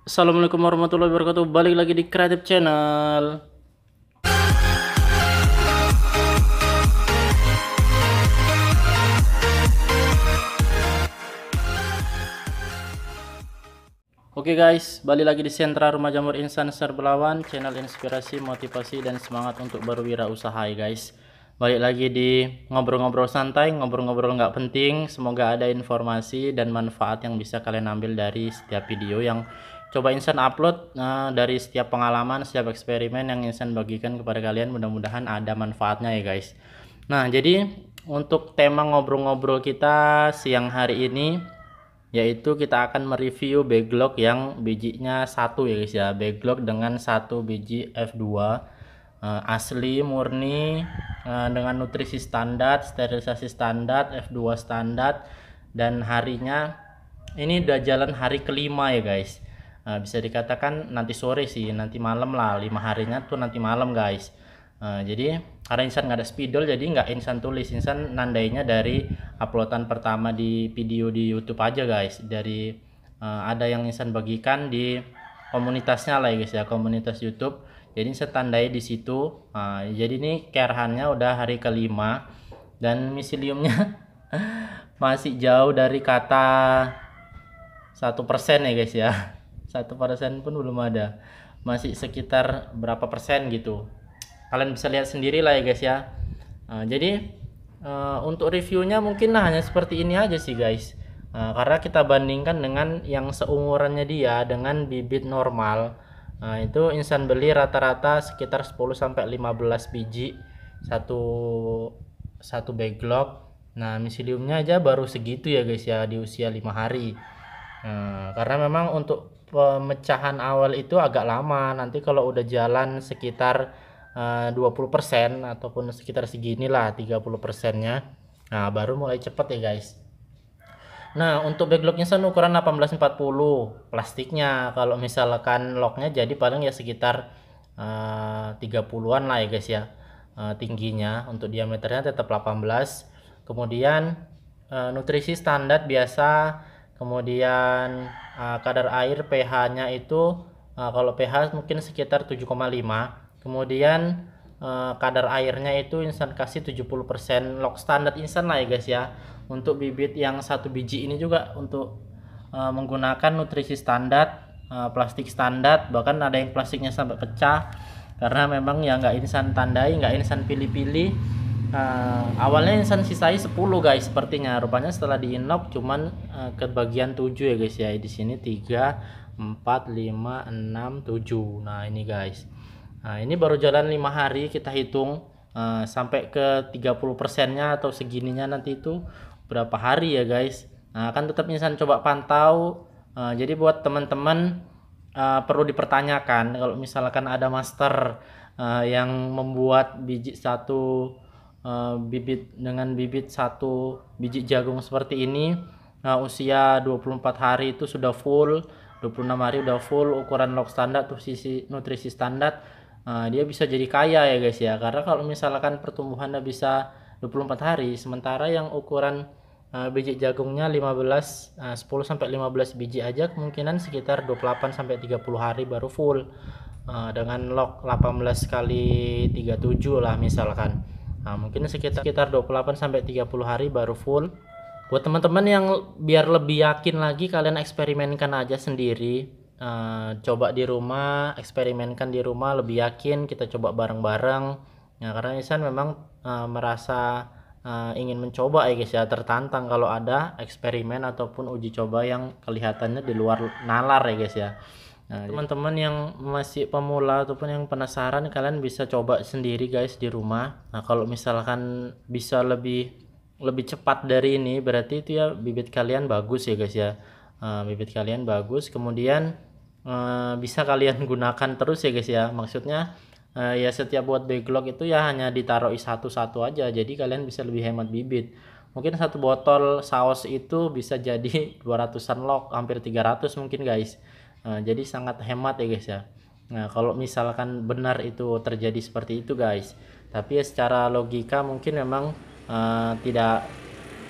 Assalamualaikum warahmatullahi wabarakatuh. Balik lagi di Kreatif Channel. Oke okay guys, balik lagi di sentra rumah jamur insan serbelawan, channel inspirasi, motivasi, dan semangat untuk berwirausaha ya guys. Balik lagi di ngobrol-ngobrol santai, ngobrol-ngobrol nggak penting. Semoga ada informasi dan manfaat yang bisa kalian ambil dari setiap video yang coba insan upload uh, dari setiap pengalaman setiap eksperimen yang insan bagikan kepada kalian mudah-mudahan ada manfaatnya ya guys nah jadi untuk tema ngobrol-ngobrol kita siang hari ini yaitu kita akan mereview backlog yang bijinya satu ya guys ya backlog dengan satu biji F2 uh, eh, asli murni uh, dengan nutrisi standar sterilisasi standar F2 standar dan harinya ini udah jalan hari kelima ya guys Eh, bisa dikatakan nanti sore sih nanti malam lah lima harinya tuh nanti malam guys uh, jadi karena insan nggak ada spidol jadi nggak insan tulis insan nandainya dari uploadan pertama di video di YouTube aja guys dari uh, ada yang insan bagikan di komunitasnya lah ya guys ya komunitas YouTube jadi insan tandai di situ uh, jadi ini kerhannya udah hari kelima dan misiliumnya masih jauh dari kata satu persen ya guys ya satu persen pun belum ada masih sekitar berapa persen gitu kalian bisa lihat sendiri lah ya guys ya nah, jadi uh, untuk reviewnya mungkin nah hanya seperti ini aja sih guys nah, karena kita bandingkan dengan yang seumurannya dia dengan bibit normal Nah, itu insan beli rata-rata sekitar 10 sampai 15 biji satu satu backlog. Nah, misiliumnya aja baru segitu ya guys ya di usia lima hari. Nah, karena memang untuk pemecahan awal itu agak lama. Nanti kalau udah jalan sekitar eh, uh, 20% ataupun sekitar segini lah 30 nya Nah, baru mulai cepet ya guys. Nah, untuk backlognya saya ukuran 1840 plastiknya. Kalau misalkan locknya jadi paling ya sekitar eh, uh, 30-an lah ya guys ya. Uh, tingginya untuk diameternya tetap 18. Kemudian uh, nutrisi standar biasa kemudian uh, kadar air pH-nya itu uh, kalau pH mungkin sekitar 7,5 kemudian uh, kadar airnya itu insan kasih 70% lock standard insan lah ya guys ya untuk bibit yang satu biji ini juga untuk uh, menggunakan nutrisi standar uh, plastik standar bahkan ada yang plastiknya sampai pecah karena memang ya nggak insan tandai nggak insan pilih-pilih uh, awalnya insan sisai 10 guys sepertinya rupanya setelah di inok cuman uh, eh, ke bagian 7 ya guys ya di sini 3 4 5 6 7 nah ini guys nah ini baru jalan 5 hari kita hitung uh, sampai ke 30 persennya atau segininya nanti itu berapa hari ya guys nah akan tetap insan coba pantau uh, jadi buat teman-teman uh, perlu dipertanyakan kalau misalkan ada master uh, yang membuat biji satu uh, bibit dengan bibit satu biji jagung seperti ini uh, usia 24 hari itu sudah full 26 hari udah full ukuran log standar tuh sisi nutrisi standar uh, dia bisa jadi kaya ya guys ya karena kalau misalkan pertumbuhannya bisa 24 hari sementara yang ukuran uh, biji jagungnya 15 uh, 10 sampai 15 biji aja kemungkinan sekitar 28 sampai 30 hari baru full uh, dengan log 18 kali 37 lah misalkan Nah, mungkin sekitar sekitar 28 sampai 30 hari baru full. Buat teman-teman yang biar lebih yakin lagi kalian eksperimenkan aja sendiri. Uh, coba di rumah, eksperimenkan di rumah lebih yakin kita coba bareng-bareng. Nah, karena Isan memang uh, merasa uh, ingin mencoba ya guys ya, tertantang kalau ada eksperimen ataupun uji coba yang kelihatannya di luar nalar ya guys ya. Nah, teman-teman yang masih pemula ataupun yang penasaran kalian bisa coba sendiri guys di rumah. Nah, kalau misalkan bisa lebih lebih cepat dari ini berarti itu ya bibit kalian bagus ya guys ya. Uh, bibit kalian bagus kemudian uh, bisa kalian gunakan terus ya guys ya. Maksudnya uh, ya setiap buat backlog itu ya hanya ditaruh satu-satu aja jadi kalian bisa lebih hemat bibit. Mungkin satu botol saus itu bisa jadi 200-an log, hampir 300 mungkin guys. Nah, jadi sangat hemat ya guys ya. Nah, kalau misalkan benar itu terjadi seperti itu guys, tapi ya secara logika mungkin memang uh, tidak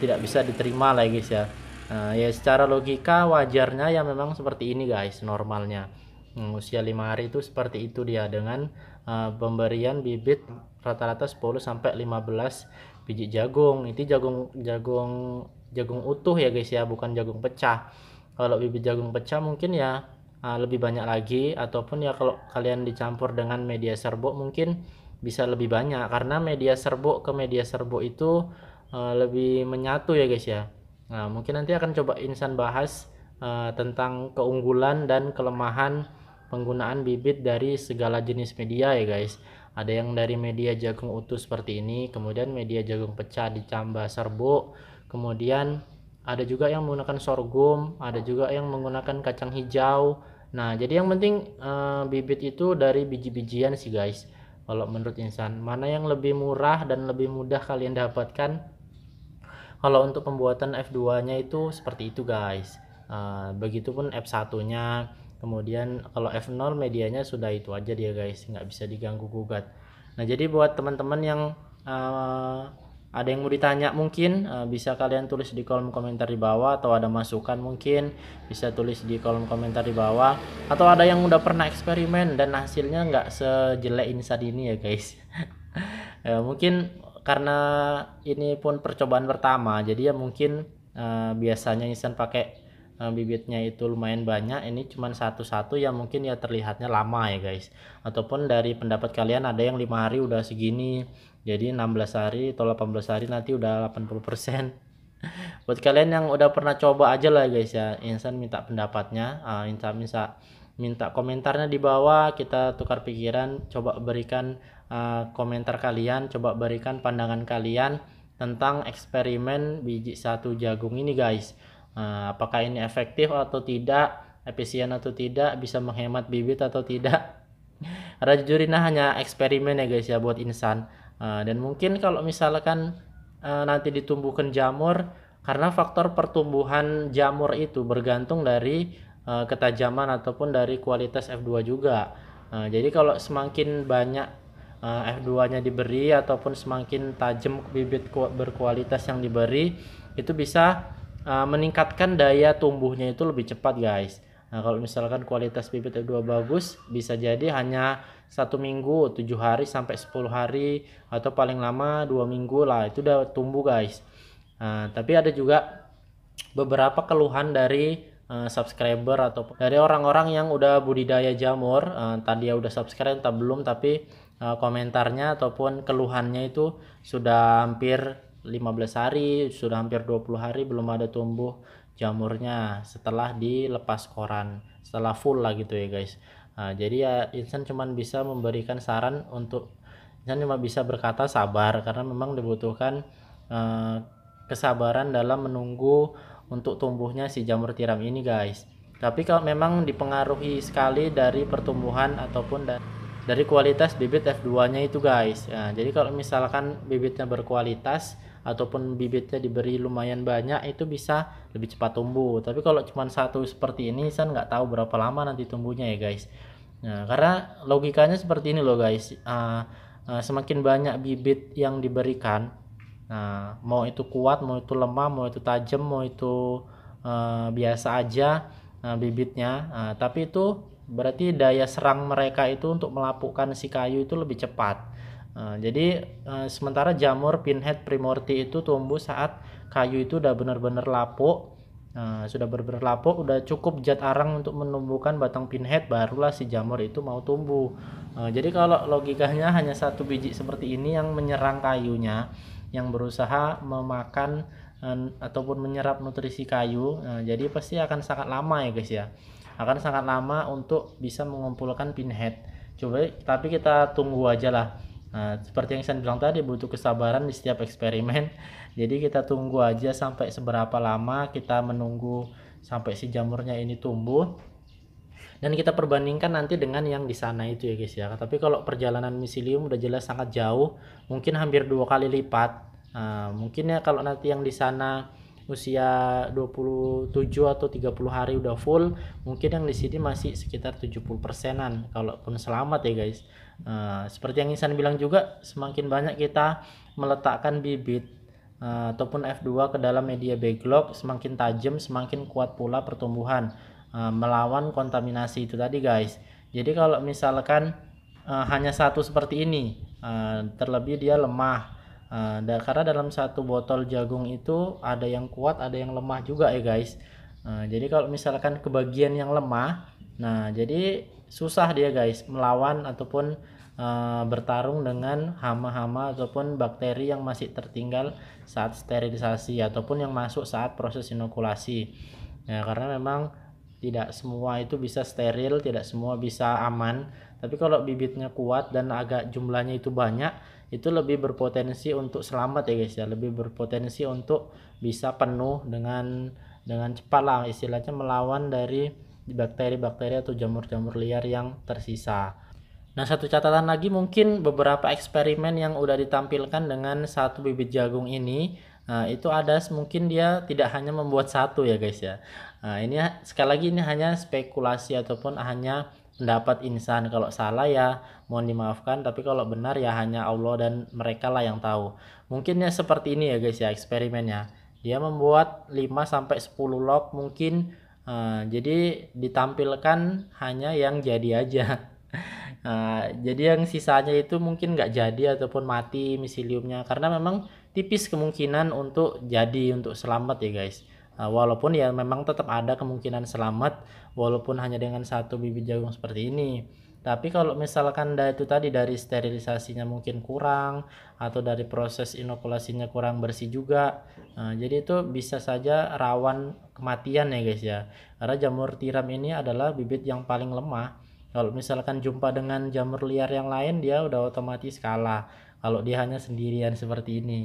tidak bisa diterima lah ya guys ya. Uh, ya secara logika wajarnya ya memang seperti ini guys normalnya. Hmm, usia 5 hari itu seperti itu dia dengan uh, pemberian bibit rata-rata 10 sampai 15 biji jagung. Itu jagung jagung jagung utuh ya guys ya, bukan jagung pecah. Kalau bibit jagung pecah mungkin ya uh, lebih banyak lagi ataupun ya kalau kalian dicampur dengan media serbuk mungkin bisa lebih banyak karena media serbuk ke media serbuk itu uh, lebih menyatu ya guys ya nah mungkin nanti akan coba insan bahas uh, tentang keunggulan dan kelemahan penggunaan bibit dari segala jenis media ya guys ada yang dari media jagung utuh seperti ini kemudian media jagung pecah dicambah serbuk kemudian ada juga yang menggunakan sorghum, ada juga yang menggunakan kacang hijau. Nah, jadi yang penting uh, bibit itu dari biji-bijian sih guys. Kalau menurut insan, mana yang lebih murah dan lebih mudah kalian dapatkan? Kalau untuk pembuatan F2-nya itu seperti itu guys. Uh, begitupun F1-nya. Kemudian kalau F0 medianya sudah itu aja dia guys, nggak bisa diganggu gugat. Nah, jadi buat teman-teman yang uh, ada yang mau ditanya mungkin eh, bisa kalian tulis di kolom komentar di bawah atau ada masukan mungkin bisa tulis di kolom komentar di bawah atau ada yang udah pernah eksperimen dan hasilnya nggak sejelek ini saat ini ya guys ya, mungkin karena ini pun percobaan pertama jadi ya mungkin uh, biasanya Nissan pakai uh, bibitnya itu lumayan banyak ini cuma satu-satu yang mungkin ya terlihatnya lama ya guys ataupun dari pendapat kalian ada yang lima hari udah segini jadi 16 hari atau 18 hari nanti udah 80% persen. buat kalian yang udah pernah coba aja lah guys ya Insan minta pendapatnya uh, Insan bisa minta komentarnya di bawah kita tukar pikiran coba berikan uh, komentar kalian coba berikan pandangan kalian tentang eksperimen biji satu jagung ini guys uh, apakah ini efektif atau tidak efisien atau tidak bisa menghemat bibit atau tidak karena hanya eksperimen ya guys ya buat insan Ah, dan mungkin kalau misalkan uh, nanti ditumbuhkan jamur karena faktor pertumbuhan jamur itu bergantung dari uh, ketajaman ataupun dari kualitas F2 juga. Uh, jadi kalau semakin banyak uh, F2-nya diberi ataupun semakin tajam bibit berkualitas yang diberi itu bisa uh, meningkatkan daya tumbuhnya itu lebih cepat, guys. Nah kalau misalkan kualitas bibit F2 bagus bisa jadi hanya satu minggu, tujuh hari sampai 10 hari atau paling lama dua minggu lah itu udah tumbuh guys. Nah, tapi ada juga beberapa keluhan dari uh, subscriber atau dari orang-orang yang udah budidaya jamur uh, eh, tadi ya udah subscribe atau belum tapi uh, komentarnya ataupun keluhannya itu sudah hampir 15 hari, sudah hampir 20 hari belum ada tumbuh jamurnya setelah dilepas koran setelah full lah gitu ya guys nah, jadi ya insan cuman bisa memberikan saran untuk insan cuma bisa berkata sabar karena memang dibutuhkan uh, kesabaran dalam menunggu untuk tumbuhnya si jamur tiram ini guys tapi kalau memang dipengaruhi sekali dari pertumbuhan ataupun da dari kualitas bibit F2 nya itu guys nah, jadi kalau misalkan bibitnya berkualitas ataupun bibitnya diberi lumayan banyak itu bisa lebih cepat tumbuh tapi kalau cuma satu seperti ini saya nggak tahu berapa lama nanti tumbuhnya ya guys nah karena logikanya seperti ini loh guys uh, uh, semakin banyak bibit yang diberikan nah mau itu kuat mau itu lemah mau itu tajam mau itu uh, biasa aja uh, bibitnya uh, tapi itu berarti daya serang mereka itu untuk melapukkan si kayu itu lebih cepat Eh, jadi eh, sementara jamur pinhead primordi itu tumbuh saat kayu itu udah benar-benar lapuk, nah, sudah benar-benar lapuk, udah cukup zat arang untuk menumbuhkan batang pinhead, barulah si jamur itu mau tumbuh. Nah, jadi kalau logikanya hanya satu biji seperti ini yang menyerang kayunya, yang berusaha memakan ataupun menyerap nutrisi kayu, nah, jadi pasti akan sangat lama ya guys ya, akan sangat lama untuk bisa mengumpulkan pinhead. Coba tapi kita tunggu aja lah Nah, seperti yang saya bilang tadi butuh kesabaran di setiap eksperimen. Jadi kita tunggu aja sampai seberapa lama kita menunggu sampai si jamurnya ini tumbuh. Dan kita perbandingkan nanti dengan yang di sana itu ya guys ya. Tapi kalau perjalanan misilium udah jelas sangat jauh, mungkin hampir dua kali lipat. Nah, mungkin ya kalau nanti yang di sana usia 27 atau 30 hari udah full mungkin yang di sini masih sekitar 70 persenan kalaupun selamat ya guys uh, seperti yang Insan bilang juga semakin banyak kita meletakkan bibit uh, ataupun F2 ke dalam media backlog semakin tajam semakin kuat pula pertumbuhan uh, melawan kontaminasi itu tadi guys jadi kalau misalkan uh, hanya satu seperti ini uh, terlebih dia lemah Eh, karena dalam satu botol jagung itu ada yang kuat, ada yang lemah juga ya guys. nah, jadi kalau misalkan kebagian yang lemah, nah jadi susah dia guys melawan ataupun uh, bertarung dengan hama-hama ataupun bakteri yang masih tertinggal saat sterilisasi ataupun yang masuk saat proses inokulasi. Ya karena memang tidak semua itu bisa steril, tidak semua bisa aman. Tapi kalau bibitnya kuat dan agak jumlahnya itu banyak, itu lebih berpotensi untuk selamat ya guys ya lebih berpotensi untuk bisa penuh dengan dengan cepat lah istilahnya melawan dari bakteri-bakteri atau jamur-jamur liar yang tersisa. Nah satu catatan lagi mungkin beberapa eksperimen yang udah ditampilkan dengan satu bibit jagung ini Nah, itu ada mungkin dia tidak hanya membuat satu ya guys ya. Nah, ini sekali lagi ini hanya spekulasi ataupun hanya pendapat insan kalau salah ya mohon dimaafkan tapi kalau benar ya hanya Allah dan mereka lah yang tahu mungkinnya seperti ini ya guys ya eksperimennya dia membuat 5 sampai 10 log mungkin uh, jadi ditampilkan hanya yang jadi aja uh, jadi yang sisanya itu mungkin nggak jadi ataupun mati misiliumnya karena memang tipis kemungkinan untuk jadi untuk selamat ya guys Eh, walaupun ya memang tetap ada kemungkinan selamat walaupun hanya dengan satu bibit jagung seperti ini. Tapi kalau misalkan dari itu tadi dari sterilisasinya mungkin kurang atau dari proses inokulasinya kurang bersih juga, nah, jadi itu bisa saja rawan kematian ya guys ya. Karena jamur tiram ini adalah bibit yang paling lemah. Kalau misalkan jumpa dengan jamur liar yang lain dia udah otomatis kalah. Kalau dia hanya sendirian seperti ini.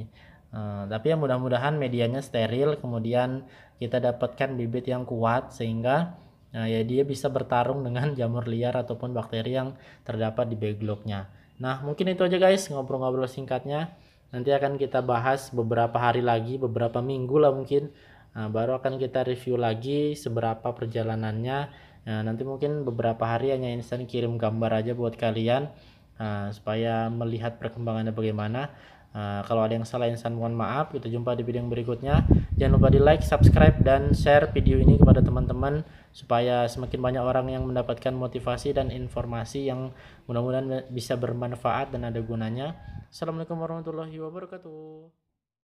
Eh, tapi yang mudah-mudahan medianya steril, kemudian kita dapatkan bibit yang kuat sehingga uh, ya dia bisa bertarung dengan jamur liar ataupun bakteri yang terdapat di backlognya. Nah mungkin itu aja guys ngobrol-ngobrol singkatnya. Nanti akan kita bahas beberapa hari lagi, beberapa minggu lah mungkin. Nah, baru akan kita review lagi seberapa perjalanannya. Nah, nanti mungkin beberapa hari hanya instan kirim gambar aja buat kalian Nah, supaya melihat perkembangannya bagaimana. Eh, kalau ada yang salah insan mohon maaf. Kita jumpa di video yang berikutnya. Jangan lupa di like, subscribe, dan share video ini kepada teman-teman supaya semakin banyak orang yang mendapatkan motivasi dan informasi yang mudah-mudahan bisa bermanfaat dan ada gunanya. Assalamualaikum warahmatullahi wabarakatuh.